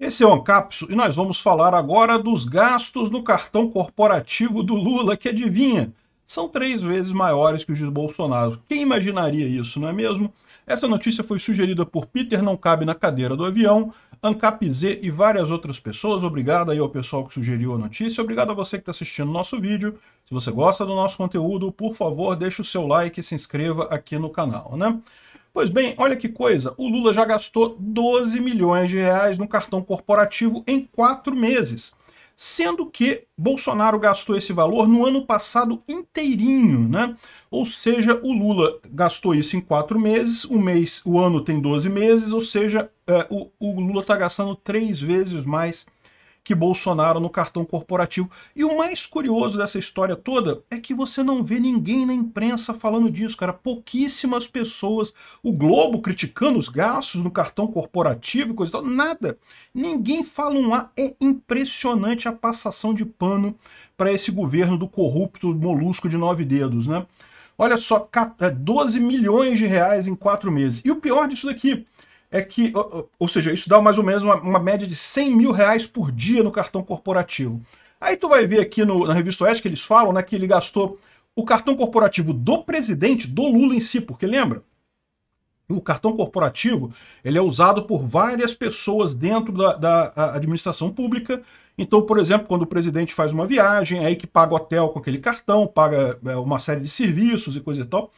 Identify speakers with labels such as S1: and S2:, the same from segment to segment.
S1: Esse é o Ancapso e nós vamos falar agora dos gastos no cartão corporativo do Lula, que adivinha, são três vezes maiores que os de Bolsonaro. Quem imaginaria isso, não é mesmo? Essa notícia foi sugerida por Peter Não Cabe na Cadeira do Avião, Ancap Z e várias outras pessoas. Obrigado aí ao pessoal que sugeriu a notícia. Obrigado a você que está assistindo o nosso vídeo. Se você gosta do nosso conteúdo, por favor, deixe o seu like e se inscreva aqui no canal, né? Pois bem, olha que coisa, o Lula já gastou 12 milhões de reais no cartão corporativo em quatro meses, sendo que Bolsonaro gastou esse valor no ano passado inteirinho, né? Ou seja, o Lula gastou isso em quatro meses, o mês, o ano tem 12 meses, ou seja, é, o, o Lula está gastando três vezes mais que Bolsonaro no cartão corporativo. E o mais curioso dessa história toda é que você não vê ninguém na imprensa falando disso, cara. Pouquíssimas pessoas. O Globo criticando os gastos no cartão corporativo e coisa e tal. Nada. Ninguém fala um A. É impressionante a passação de pano para esse governo do corrupto molusco de nove dedos, né? Olha só, 12 é, milhões de reais em quatro meses. E o pior disso daqui é que, ou, seja, isso dá mais ou menos uma, uma, média de 100 mil reais por dia no cartão corporativo. Aí tu vai ver aqui no, na revista Oeste que eles falam né, que ele gastou o cartão corporativo do presidente, do Lula em si, porque lembra? O cartão corporativo ele é usado por várias pessoas dentro da, da administração pública. Então, por exemplo, quando o presidente faz uma viagem, é aí que paga hotel com aquele cartão, paga é, uma série de serviços e coisa e tal.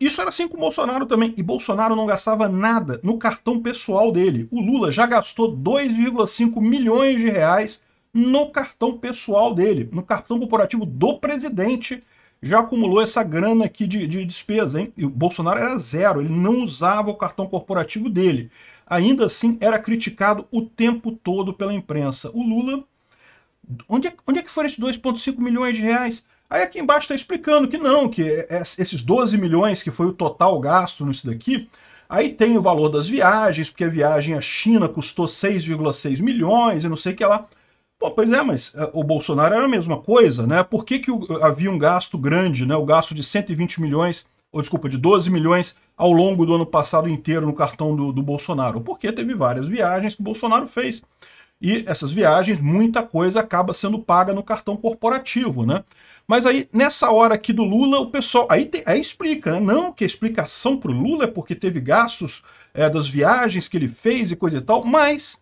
S1: Isso era assim com o Bolsonaro também, e Bolsonaro não gastava nada no cartão pessoal dele. O Lula já gastou 2,5 milhões de reais no cartão pessoal dele, no cartão corporativo do presidente, já acumulou essa grana aqui de, de despesa, hein? E o Bolsonaro era zero, ele não usava o cartão corporativo dele. Ainda assim, era criticado o tempo todo pela imprensa. O Lula, onde é, onde é que foram esses 2,5 milhões de reais? Aí aqui embaixo está explicando que não, que é, é, esses 12 milhões que foi o total gasto nisso daqui, aí tem o valor das viagens, porque a viagem à China custou 6,6 milhões e não sei o que lá. Pô, pois é, mas é, o Bolsonaro era a mesma coisa, né? Por que, que havia um gasto grande, né? O gasto de 120 milhões, ou desculpa, de 12 milhões ao longo do ano passado inteiro no cartão do, do Bolsonaro? Porque teve várias viagens que o Bolsonaro fez. E essas viagens, muita coisa acaba sendo paga no cartão corporativo, né? Mas aí, nessa hora aqui do Lula, o pessoal. Aí, te, aí explica, né? Não que a explicação para o Lula é porque teve gastos é, das viagens que ele fez e coisa e tal, mas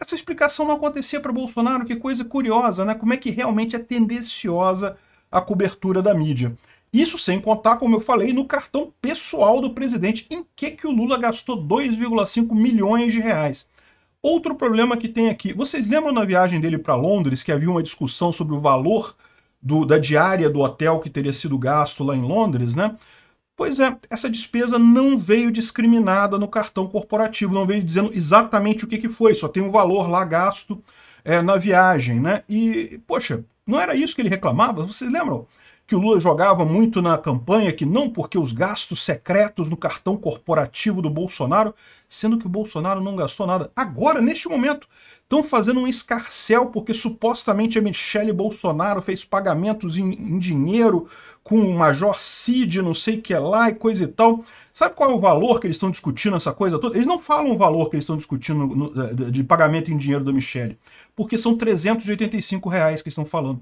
S1: essa explicação não acontecia para Bolsonaro, que coisa curiosa, né? Como é que realmente é tendenciosa a cobertura da mídia. Isso sem contar, como eu falei, no cartão pessoal do presidente. Em que, que o Lula gastou 2,5 milhões de reais? Outro problema que tem aqui, vocês lembram na viagem dele para Londres que havia uma discussão sobre o valor do, da diária do hotel que teria sido gasto lá em Londres, né? Pois é, essa despesa não veio discriminada no cartão corporativo, não veio dizendo exatamente o que, que foi, só tem um valor lá gasto é, na viagem, né? E, poxa, não era isso que ele reclamava? Vocês lembram? que o Lula jogava muito na campanha, que não porque os gastos secretos no cartão corporativo do Bolsonaro, sendo que o Bolsonaro não gastou nada. Agora, neste momento, estão fazendo um escarcel porque supostamente a Michelle Bolsonaro fez pagamentos em, em dinheiro com o Major Cid, não sei o que é lá e coisa e tal. Sabe qual é o valor que eles estão discutindo essa coisa toda? Eles não falam o valor que eles estão discutindo no, eh, de pagamento em dinheiro da Michelle, porque são 385 reais que estão falando.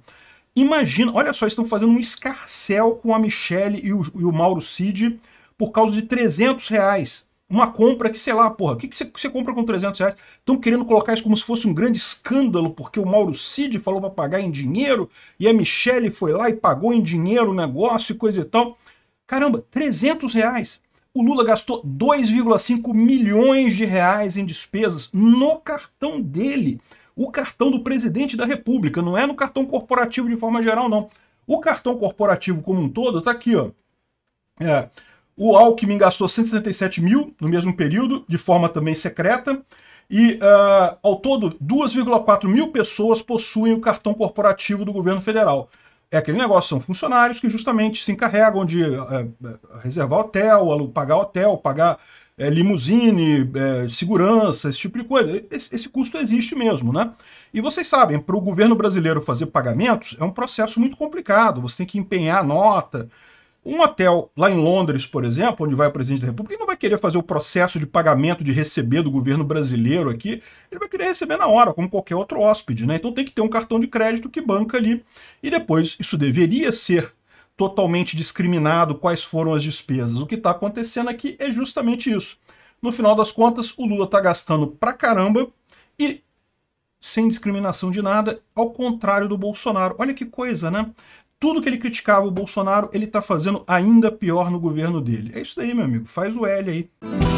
S1: Imagina, olha só, estão fazendo um escarcel com a Michelle e o, e o Mauro Cid por causa de 300 reais. Uma compra que, sei lá, porra, o que, que você, você compra com 300 reais? Estão querendo colocar isso como se fosse um grande escândalo, porque o Mauro Cid falou para pagar em dinheiro e a Michelle foi lá e pagou em dinheiro o negócio e coisa e tal. Caramba, 300 reais. O Lula gastou 2,5 milhões de reais em despesas no cartão dele o cartão do presidente da República, não é no cartão corporativo de forma geral, não. O cartão corporativo como um todo está aqui, ó. É, o Alckmin gastou 177 mil no mesmo período, de forma também secreta, e uh, ao todo 2,4 mil pessoas possuem o cartão corporativo do governo federal. É aquele negócio, são funcionários que justamente se encarregam de uh, reservar hotel, pagar hotel, pagar é, limusine, é, segurança, esse tipo de coisa. Esse, esse, custo existe mesmo, né? E vocês sabem, para o governo brasileiro fazer pagamentos é um processo muito complicado. Você tem que empenhar nota. Um hotel lá em Londres, por exemplo, onde vai o presidente da República, ele não vai querer fazer o processo de pagamento de receber do governo brasileiro aqui, ele vai querer receber na hora, como qualquer outro hóspede, né? Então tem que ter um cartão de crédito que banca ali. E depois, isso deveria ser totalmente discriminado quais foram as despesas. O que está acontecendo aqui é justamente isso. No final das contas, o Lula está gastando pra caramba e sem discriminação de nada, ao contrário do Bolsonaro. Olha que coisa, né? Tudo que ele criticava o Bolsonaro, ele está fazendo ainda pior no governo dele. É isso aí, meu amigo. Faz o L aí.